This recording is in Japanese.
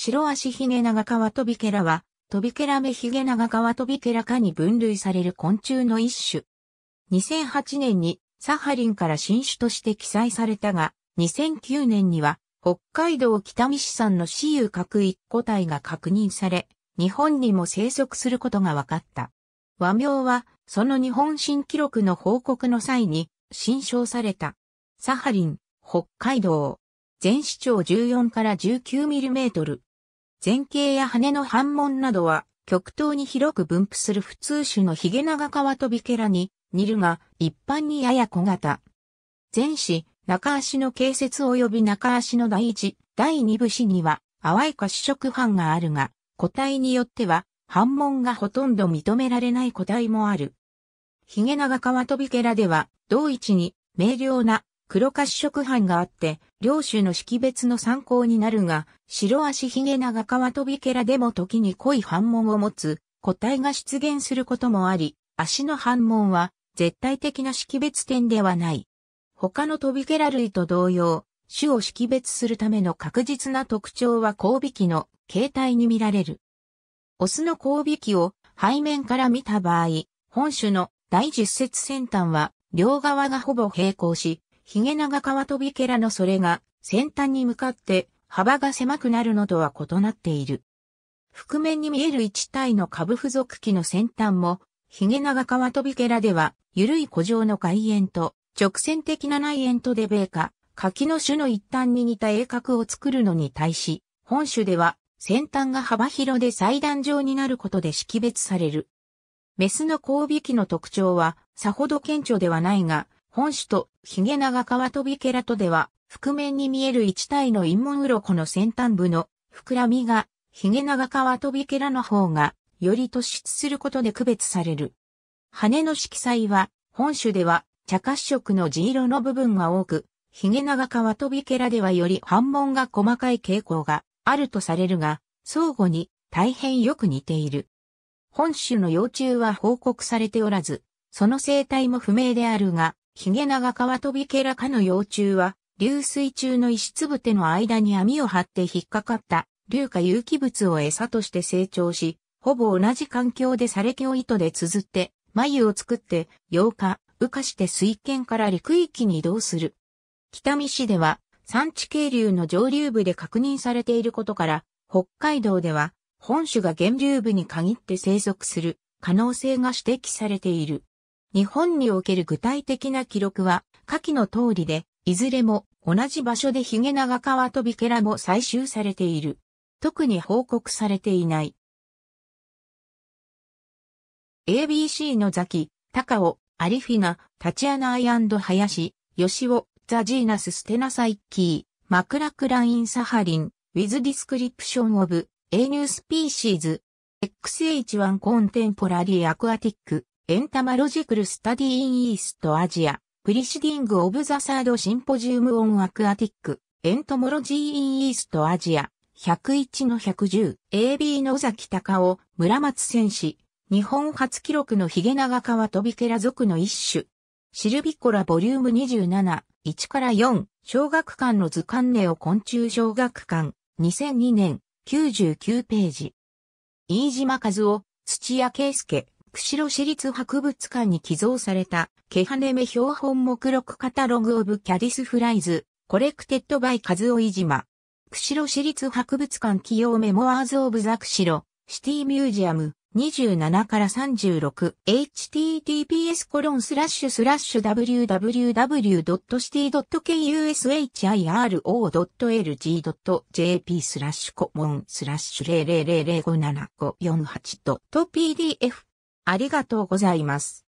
白足ヒゲ長川トビケラは、トビケラメヒゲ長川トビケラ科に分類される昆虫の一種。2008年にサハリンから新種として記載されたが、2009年には北海道北見市産の私有核一個体が確認され、日本にも生息することが分かった。和名は、その日本新記録の報告の際に、新称された。サハリン、北海道。全市長14から19ミリメートル。前景や羽の反紋などは、極東に広く分布する普通種のヒゲナガカワトビケラに似るが、一般にやや小型。前肢、中足の形節及び中足の第一、第二部肢には、淡い褐色斑があるが、個体によっては、反紋がほとんど認められない個体もある。ヒゲナガカワトビケラでは、同一に、明瞭な黒褐色斑があって、両種の識別の参考になるが、白足ヒゲ長カワトビケラでも時に濃い斑紋を持つ個体が出現することもあり、足の斑紋は絶対的な識別点ではない。他のトビケラ類と同様、種を識別するための確実な特徴は交尾器の形態に見られる。オスの交尾器を背面から見た場合、本種の第十節先端は両側がほぼ平行し、ヒゲナガカワトビケラのそれが先端に向かって幅が狭くなるのとは異なっている。覆面に見える一体の下部付属器の先端も、ヒゲナガカワトビケラでは、緩い古城の外縁と、直線的な内縁とで米化、柿の種の一端に似た鋭角を作るのに対し、本種では、先端が幅広で裁断状になることで識別される。メスの交尾器の特徴は、さほど顕著ではないが、本種とヒゲ長川飛びケラトでは、覆面に見える一体の陰門鱗の先端部の膨らみが、ヒゲ長川飛びケラの方が、より突出することで区別される。羽の色彩は、本種では、茶褐色の地色の部分が多く、ヒゲ長川飛びケラではより反紋が細かい傾向があるとされるが、相互に大変よく似ている。本種の幼虫は報告されておらず、その生態も不明であるが、ヒゲナガカワトビケラ科の幼虫は、流水中の石粒手の間に網を張って引っかかった硫化有機物を餌として成長し、ほぼ同じ環境でされキを糸で綴って、眉を作って、8日、羽化して水圏から陸域に移動する。北見市では、産地渓流の上流部で確認されていることから、北海道では、本種が源流部に限って生息する可能性が指摘されている。日本における具体的な記録は、下記の通りで、いずれも同じ場所でヒゲナガカワトビケラも採集されている。特に報告されていない。ABC のザキ、タカオ、アリフィナ、タチアナアイアンド・ハヤシ、ヨシオ、ザジーナス・ステナサイッキー、マクラクライン・サハリン、ウィズ・ディスクリプション・オブ、A ニュースピーシーズ、XH1 コンテンポラリー・アクアティック、エンタマロジクルスタディインイーストアジア、プリシディングオブザサードシンポジウムオンアクアティック、エントモロジーインイーストアジア、101の 110AB 野崎隆夫、村松戦士、日本初記録のヒゲ長川トびケラ族の一種。シルビコラボリューム27、1から4、小学館の図鑑ネオ昆虫小学館、2002年、99ページ。飯島和夫、土屋圭介、釧路市立博物館に寄贈された、ケハネメ標本目録カタログオブキャディスフライズ、コレクテッドバイカズオイジマ。釧路市立博物館起用メモアーズオブザ釧路、シティミュージアム、27から36 https コロンスラッシュスラッシュ www.city.kushiro.lg.jp スラッシュコモンスラッシュ 000057548.pdf ありがとうございます。